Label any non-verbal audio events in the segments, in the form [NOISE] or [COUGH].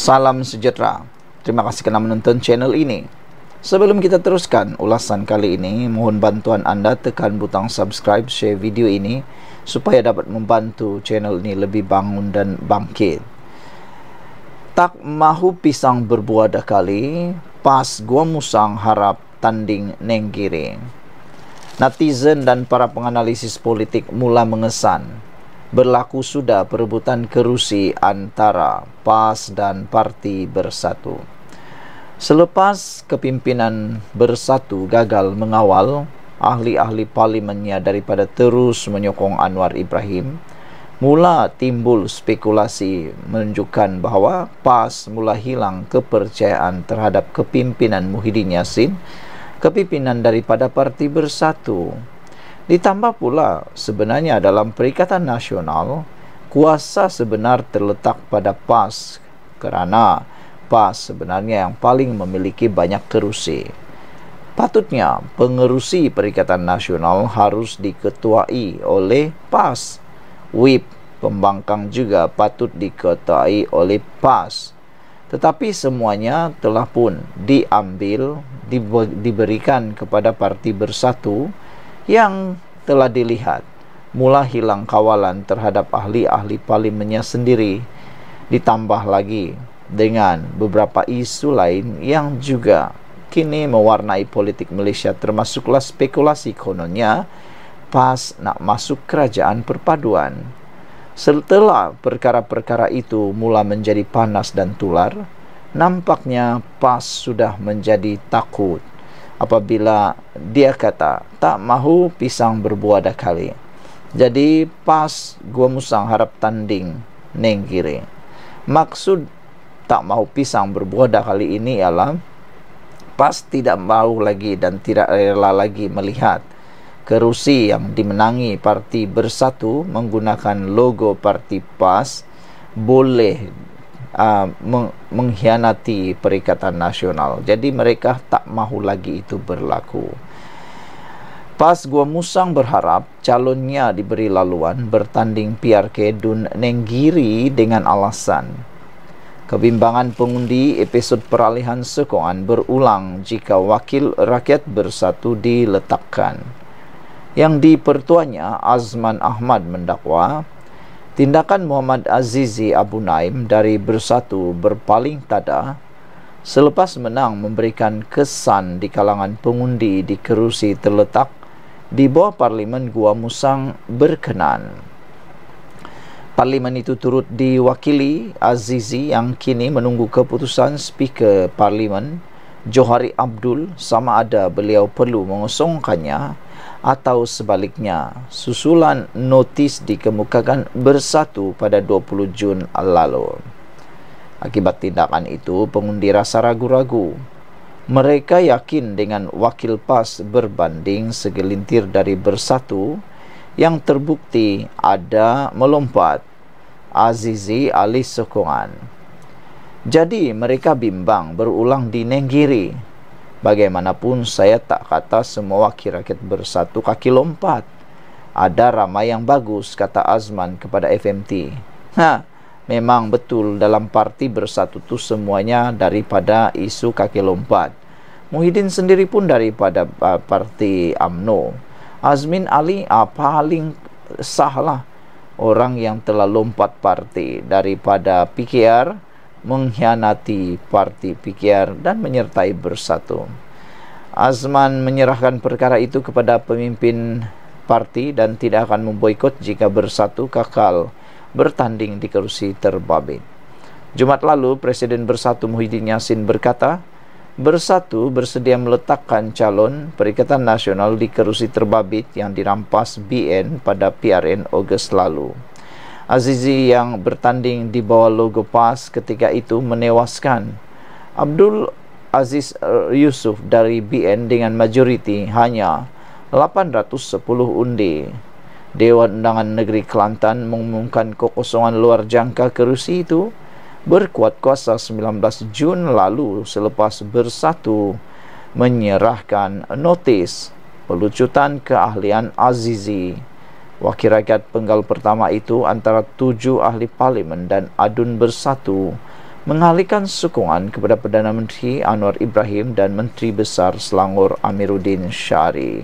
Salam sejahtera. Terima kasih kerana menonton channel ini. Sebelum kita teruskan ulasan kali ini, mohon bantuan anda tekan butang subscribe, share video ini supaya dapat membantu channel ini lebih bangun dan bangkit. Tak mahu pisang berbuah dah kali, pas gua musang harap tanding nenggiri. Netizen dan para penganalisis politik mula mengesan berlaku sudah perebutan kerusi antara PAS dan Parti Bersatu. Selepas kepimpinan Bersatu gagal mengawal ahli-ahli parlimennya daripada terus menyokong Anwar Ibrahim, mula timbul spekulasi menunjukkan bahawa PAS mula hilang kepercayaan terhadap kepimpinan Muhyiddin Yassin, kepimpinan daripada Parti Bersatu. Ditambah pula sebenarnya dalam Perikatan Nasional kuasa sebenar terletak pada PAS kerana PAS sebenarnya yang paling memiliki banyak kerusi. Patutnya pengerusi Perikatan Nasional harus diketuai oleh PAS. WIP pembangkang juga patut diketuai oleh PAS. Tetapi semuanya telah pun diambil, diberikan kepada Parti Bersatu yang telah dilihat mula hilang kawalan terhadap ahli-ahli parlimennya sendiri ditambah lagi dengan beberapa isu lain yang juga kini mewarnai politik Malaysia termasuklah spekulasi kononnya PAS nak masuk kerajaan perpaduan setelah perkara-perkara itu mula menjadi panas dan tular nampaknya PAS sudah menjadi takut apabila dia kata tak mahu pisang berbuah dah kali. Jadi pas gua musang harap tanding neng kiri. Maksud tak mahu pisang berbuah dah kali ini ialah pas tidak mahu lagi dan tidak rela lagi melihat kerusi yang dimenangi parti bersatu menggunakan logo parti PAS boleh uh, meng mengkhianati Perikatan Nasional. Jadi mereka tak mahu lagi itu berlaku. Pas gua musang berharap calonnya diberi laluan bertanding PRK Dun Nenggiri dengan alasan kebimbangan pengundi episod peralihan sekongan berulang jika wakil rakyat bersatu diletakkan. Yang dipertuanya Azman Ahmad mendakwa Tindakan Muhammad Azizi Abu Naim dari Bersatu berpaling tada selepas menang memberikan kesan di kalangan pengundi di kerusi terletak di bawah Parlimen Gua Musang berkenan. Parlimen itu turut diwakili Azizi yang kini menunggu keputusan Speaker Parlimen Johari Abdul sama ada beliau perlu mengosongkannya atau sebaliknya. Susulan notis dikemukakan bersatu pada 20 Jun lalu. Akibat tindakan itu, pengundi rasa ragu-ragu. Mereka yakin dengan wakil PAS berbanding segelintir dari bersatu yang terbukti ada melompat Azizi alis sokongan. Jadi mereka bimbang berulang di Nenggiri Bagaimanapun saya tak kata semua wakil rakyat bersatu kaki lompat. Ada ramai yang bagus, kata Azman kepada FMT. Ha, memang betul dalam parti bersatu tu semuanya daripada isu kaki lompat. Muhyiddin sendiri pun daripada uh, parti AMNO. Azmin Ali uh, paling sahlah orang yang telah lompat parti daripada PKR mengkhianati parti pikir dan menyertai bersatu. Azman menyerahkan perkara itu kepada pemimpin parti dan tidak akan memboikot jika bersatu kakal bertanding di kerusi terbabit. Jumat lalu, Presiden Bersatu Muhyiddin Yassin berkata, Bersatu bersedia meletakkan calon Perikatan Nasional di kerusi terbabit yang dirampas BN pada PRN Ogos lalu. Azizi yang bertanding di bawah logo PAS ketika itu menewaskan Abdul Aziz Yusuf dari BN dengan majoriti hanya 810 undi. Dewan Undangan Negeri Kelantan mengumumkan kekosongan luar jangka kerusi itu berkuat kuasa 19 Jun lalu selepas bersatu menyerahkan notis pelucutan keahlian Azizi. Wakil rakyat penggal pertama itu antara tujuh ahli parlimen dan adun bersatu mengalihkan sokongan kepada Perdana Menteri Anwar Ibrahim dan Menteri Besar Selangor Amiruddin Syari.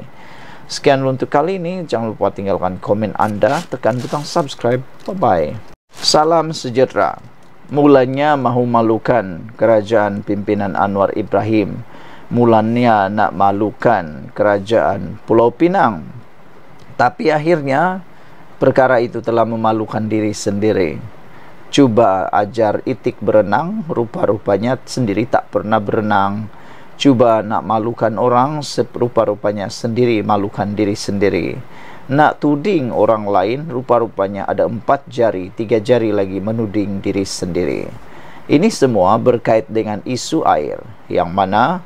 Sekian untuk kali ini. Jangan lupa tinggalkan komen anda. Tekan butang subscribe. Bye-bye. Salam sejahtera. Mulanya mahu malukan kerajaan pimpinan Anwar Ibrahim. Mulanya nak malukan kerajaan Pulau Pinang tapi akhirnya perkara itu telah memalukan diri sendiri cuba ajar itik berenang rupa-rupanya sendiri tak pernah berenang cuba nak malukan orang rupa-rupanya sendiri malukan diri sendiri nak tuding orang lain rupa-rupanya ada empat jari tiga jari lagi menuding diri sendiri ini semua berkait dengan isu air yang mana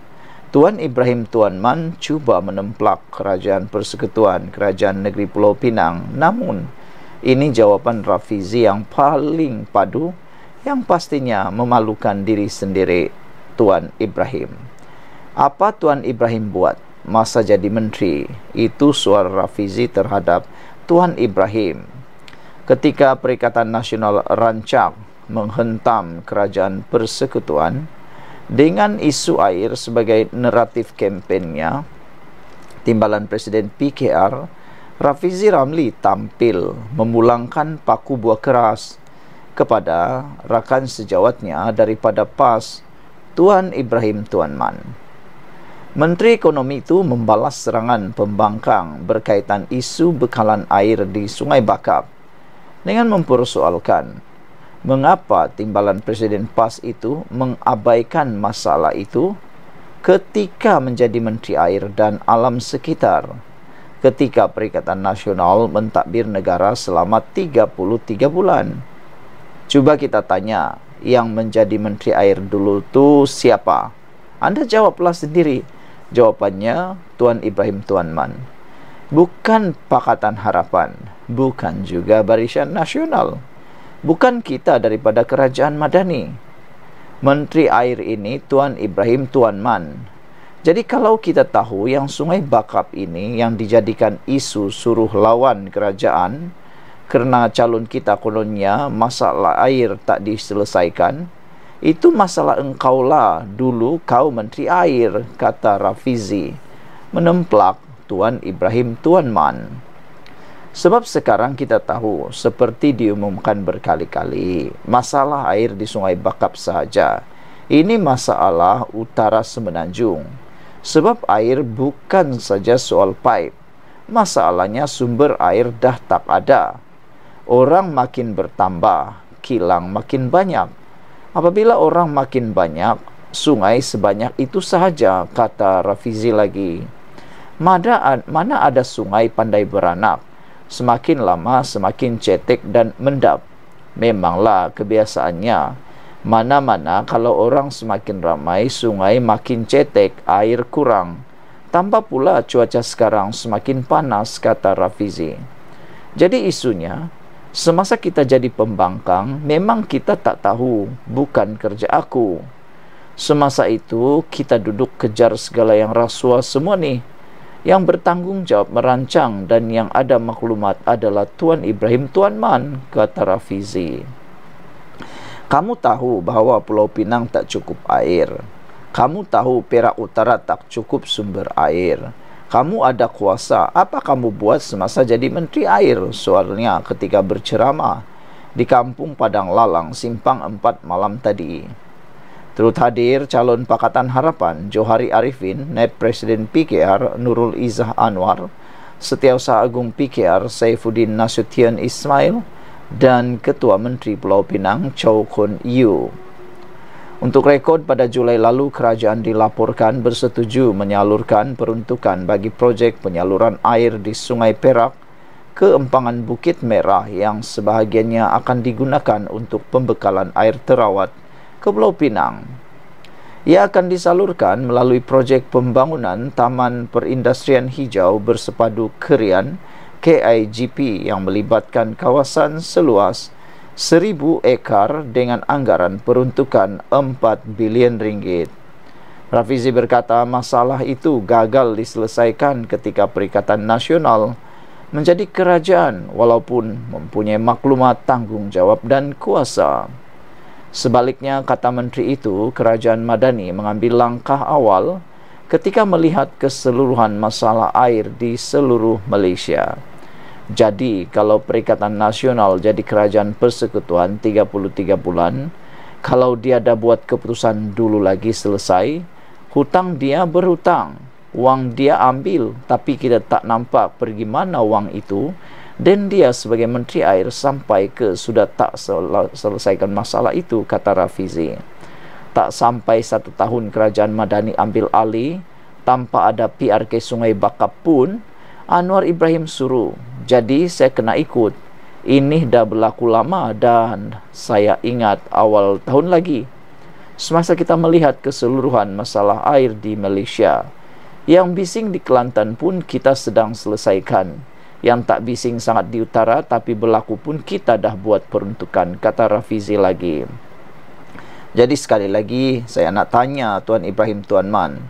Tuan Ibrahim Tuan Man cuba menemplak kerajaan persekutuan kerajaan negeri Pulau Pinang namun ini jawapan Rafizi yang paling padu yang pastinya memalukan diri sendiri Tuan Ibrahim apa Tuan Ibrahim buat masa jadi menteri itu suara Rafizi terhadap Tuan Ibrahim ketika Perikatan Nasional rancak menghentam kerajaan persekutuan dengan isu air sebagai naratif kempennya timbalan presiden PKR Rafizi Ramli tampil memulangkan paku buah keras kepada rakan sejawatnya daripada PAS Tuan Ibrahim Tuan Man Menteri Ekonomi itu membalas serangan pembangkang berkaitan isu bekalan air di Sungai Bakap dengan mempersoalkan mengapa timbalan Presiden PAS itu mengabaikan masalah itu ketika menjadi Menteri Air dan Alam Sekitar ketika Perikatan Nasional mentadbir negara selama 33 bulan. Cuba kita tanya, yang menjadi Menteri Air dulu itu siapa? Anda jawablah sendiri. Jawabannya, Tuan Ibrahim Tuan Man. Bukan Pakatan Harapan, bukan juga Barisan Nasional bukan kita daripada kerajaan Madani. Menteri air ini Tuan Ibrahim Tuan Man. Jadi kalau kita tahu yang sungai Bakap ini yang dijadikan isu suruh lawan kerajaan kerana calon kita kononnya masalah air tak diselesaikan, itu masalah engkaulah dulu kau Menteri Air, kata Rafizi, menemplak Tuan Ibrahim Tuan Man. Sebab sekarang kita tahu seperti diumumkan berkali-kali masalah air di Sungai Bakap saja. Ini masalah utara Semenanjung. Sebab air bukan saja soal pipe. Masalahnya sumber air dah tak ada. Orang makin bertambah, kilang makin banyak. Apabila orang makin banyak, sungai sebanyak itu sahaja, kata Rafizi lagi. Mana ada sungai pandai beranak? semakin lama semakin cetek dan mendap. Memanglah kebiasaannya. Mana-mana kalau orang semakin ramai, sungai makin cetek, air kurang. Tanpa pula cuaca sekarang semakin panas, kata Rafizi. Jadi isunya, semasa kita jadi pembangkang, memang kita tak tahu, bukan kerja aku. Semasa itu, kita duduk kejar segala yang rasuah semua nih, yang bertanggungjawab merancang dan yang ada maklumat adalah Tuan Ibrahim Tuan Man kata Rafizi kamu tahu bahawa Pulau Pinang tak cukup air kamu tahu Perak Utara tak cukup sumber air kamu ada kuasa apa kamu buat semasa jadi Menteri Air soalnya ketika berceramah di kampung Padang Lalang Simpang 4 malam tadi Turut hadir calon Pakatan Harapan Johari Arifin, Net Presiden PKR Nurul Izzah Anwar, Setiausaha Agung PKR Saifuddin Nasution Ismail, dan Ketua Menteri Pulau Pinang Chow Kun Yu. Untuk rekod pada Julai lalu, kerajaan dilaporkan bersetuju menyalurkan peruntukan bagi projek penyaluran air di Sungai Perak ke empangan Bukit Merah yang sebahagiannya akan digunakan untuk pembekalan air terawat ke Pulau Pinang. Ia akan disalurkan melalui projek pembangunan Taman Perindustrian Hijau Bersepadu Kerian KIGP yang melibatkan kawasan seluas 1000 ekar dengan anggaran peruntukan 4 bilion ringgit. Rafizi berkata masalah itu gagal diselesaikan ketika Perikatan Nasional menjadi kerajaan walaupun mempunyai maklumat tanggungjawab dan kuasa. Sebaliknya, kata menteri itu, kerajaan Madani mengambil langkah awal ketika melihat keseluruhan masalah air di seluruh Malaysia. Jadi, kalau Perikatan Nasional jadi kerajaan persekutuan 33 bulan, kalau dia dah buat keputusan dulu lagi selesai, hutang dia berhutang, wang dia ambil tapi kita tak nampak pergi mana wang itu, dan dia sebagai menteri air sampai ke sudah tak sel- selesaikan masalah itu kata Rafizi tak sampai satu tahun kerajaan Madani ambil alih tanpa ada PRK Sungai Bakap pun Anwar Ibrahim suruh jadi saya kena ikut ini dah berlaku lama dan saya ingat awal tahun lagi semasa kita melihat keseluruhan masalah air di Malaysia yang bising di Kelantan pun kita sedang selesaikan yang tak bising sangat di utara tapi berlaku pun kita dah buat peruntukan kata Rafizi lagi jadi sekali lagi saya nak tanya Tuan Ibrahim Tuan Man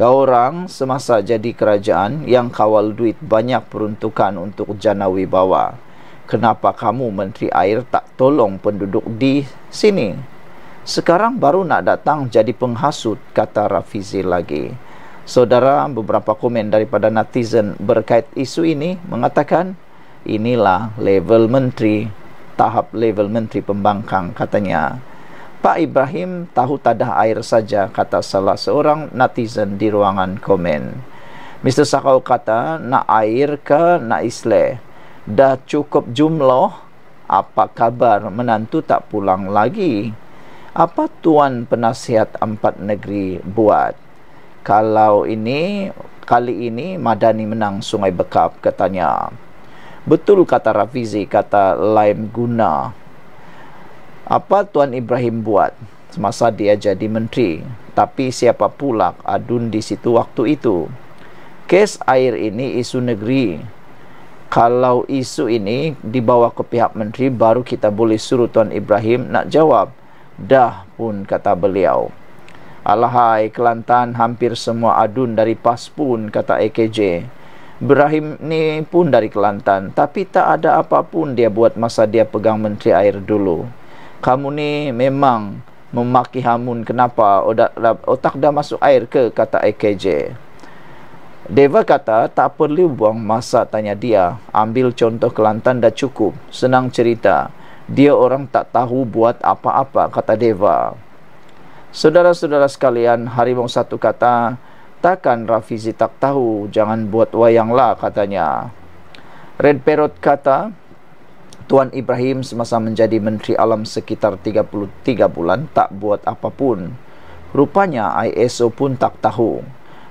kau orang semasa jadi kerajaan yang kawal duit banyak peruntukan untuk jana wibawa kenapa kamu Menteri Air tak tolong penduduk di sini sekarang baru nak datang jadi penghasut kata Rafizi lagi Saudara, beberapa komen daripada netizen berkait isu ini mengatakan inilah level menteri, tahap level menteri pembangkang katanya. Pak Ibrahim tahu tadah air saja kata salah seorang netizen di ruangan komen. Mr. Sakau kata nak air ke nak isle? Dah cukup jumlah apa kabar menantu tak pulang lagi? Apa tuan penasihat empat negeri buat? kalau ini kali ini Madani menang Sungai Bekap katanya. Betul kata Rafizi kata Laim Guna. Apa Tuan Ibrahim buat semasa dia jadi menteri? Tapi siapa pula adun di situ waktu itu? Kes air ini isu negeri. Kalau isu ini dibawa ke pihak menteri baru kita boleh suruh Tuan Ibrahim nak jawab. Dah pun kata beliau. Alahai Kelantan hampir semua adun dari PAS pun kata AKJ Ibrahim ni pun dari Kelantan tapi tak ada apapun dia buat masa dia pegang Menteri Air dulu kamu ni memang memaki hamun kenapa otak, otak dah masuk air ke kata AKJ Deva kata tak perlu buang masa tanya dia ambil contoh Kelantan dah cukup senang cerita dia orang tak tahu buat apa-apa kata Deva Saudara-saudara sekalian, harimau satu kata, takkan Rafizi tak tahu, jangan buat wayanglah katanya. Red Perot kata, Tuan Ibrahim semasa menjadi Menteri Alam sekitar 33 bulan tak buat apapun. Rupanya ISO pun tak tahu.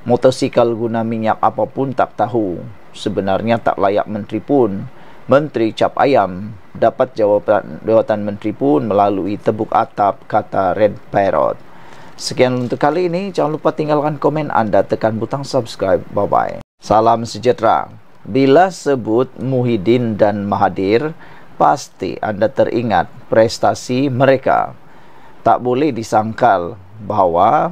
Motosikal guna minyak apapun tak tahu. Sebenarnya tak layak menteri pun. Menteri cap ayam dapat jawatan menteri pun melalui tebuk atap kata Red Parrot. Sekian untuk kali ini. Jangan lupa tinggalkan komen anda. Tekan butang subscribe. Bye-bye. Salam sejahtera. Bila sebut Muhyiddin dan Mahathir, pasti anda teringat prestasi mereka. Tak boleh disangkal bahawa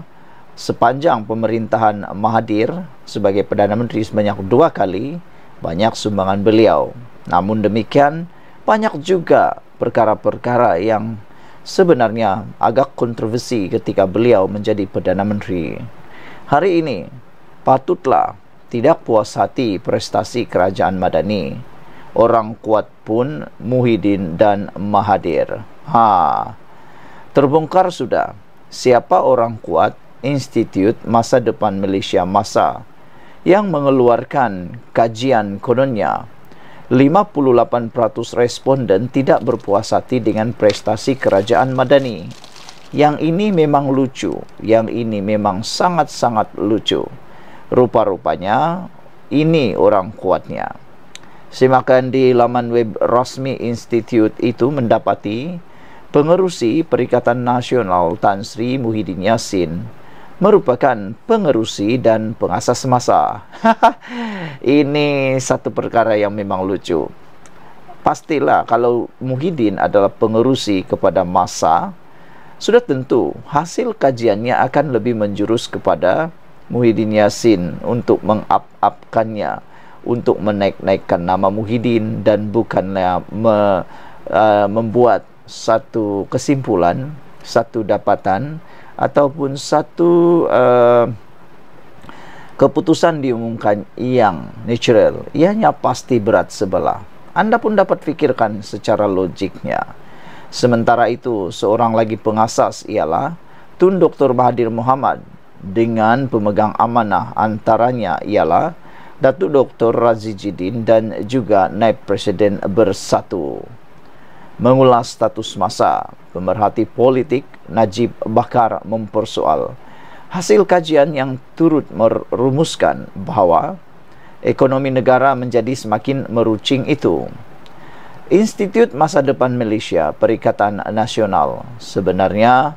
sepanjang pemerintahan Mahathir sebagai Perdana Menteri sebanyak dua kali, banyak sumbangan beliau. Namun demikian, banyak juga perkara-perkara yang sebenarnya agak kontroversi ketika beliau menjadi Perdana Menteri. Hari ini, patutlah tidak puas hati prestasi Kerajaan Madani. Orang kuat pun Muhyiddin dan Mahathir. Ha, terbongkar sudah siapa orang kuat Institut Masa Depan Malaysia Masa yang mengeluarkan kajian kononnya 58% responden tidak berpuas hati dengan prestasi kerajaan Madani. Yang ini memang lucu, yang ini memang sangat-sangat lucu. Rupa-rupanya ini orang kuatnya. Simakan di laman web rasmi institute itu mendapati pengerusi Perikatan Nasional Tan Sri Muhyiddin Yassin merupakan pengerusi dan pengasas masa. [LAUGHS] ini satu perkara yang memang lucu. Pastilah kalau Muhyiddin adalah pengerusi kepada masa, sudah tentu hasil kajiannya akan lebih menjurus kepada Muhyiddin Yassin untuk mengap-apkannya, untuk menaik-naikkan nama Muhyiddin dan bukanlah me, uh, membuat satu kesimpulan, satu dapatan ataupun satu... Uh, keputusan diumumkan yang natural, ianya pasti berat sebelah. Anda pun dapat fikirkan secara logiknya. Sementara itu, seorang lagi pengasas ialah Tun Dr. Mahathir Mohamad dengan pemegang amanah antaranya ialah Datuk Dr. Razijidin dan juga Naib Presiden Bersatu. Mengulas status masa, pemerhati politik Najib Bakar mempersoal Hasil kajian yang turut merumuskan bahawa ekonomi negara menjadi semakin merucing itu. Institut Masa Depan Malaysia Perikatan Nasional sebenarnya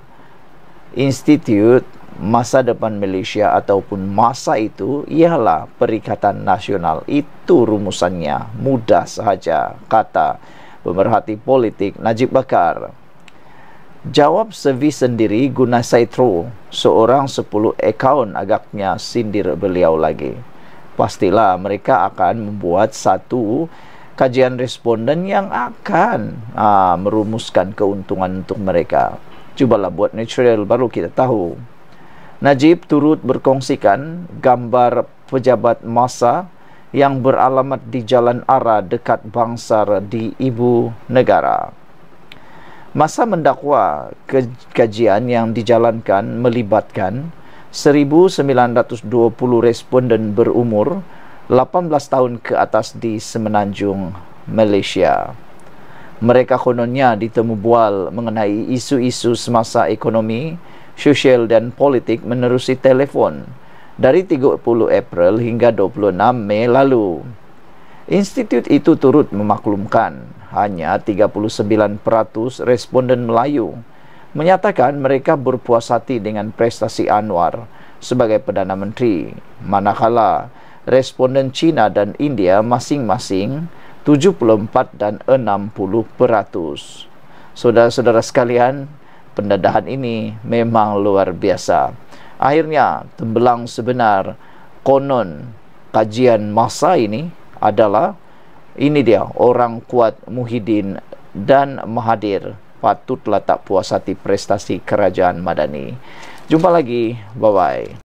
Institut Masa Depan Malaysia ataupun masa itu ialah Perikatan Nasional itu rumusannya mudah sahaja kata pemerhati politik Najib Bakar. Jawab servi sendiri guna saitro seorang sepuluh akaun agaknya sindir beliau lagi. Pastilah mereka akan membuat satu kajian responden yang akan aa, ah, merumuskan keuntungan untuk mereka. Cubalah buat natural baru kita tahu. Najib turut berkongsikan gambar pejabat masa yang beralamat di Jalan Ara dekat Bangsar di Ibu Negara. Masa mendakwa kajian yang dijalankan melibatkan 1920 responden berumur 18 tahun ke atas di semenanjung Malaysia. Mereka kononnya ditemu bual mengenai isu-isu semasa ekonomi, sosial dan politik menerusi telefon dari 30 April hingga 26 Mei lalu. Institut itu turut memaklumkan hanya 39% responden Melayu menyatakan mereka berpuas hati dengan prestasi Anwar sebagai Perdana Menteri manakala responden China dan India masing-masing 74 dan 60%. Saudara-saudara sekalian, pendedahan ini memang luar biasa. Akhirnya, tembelang sebenar konon kajian masa ini adalah ini dia orang kuat Muhyiddin dan Mahathir patutlah tak puas hati prestasi kerajaan Madani. Jumpa lagi. Bye-bye.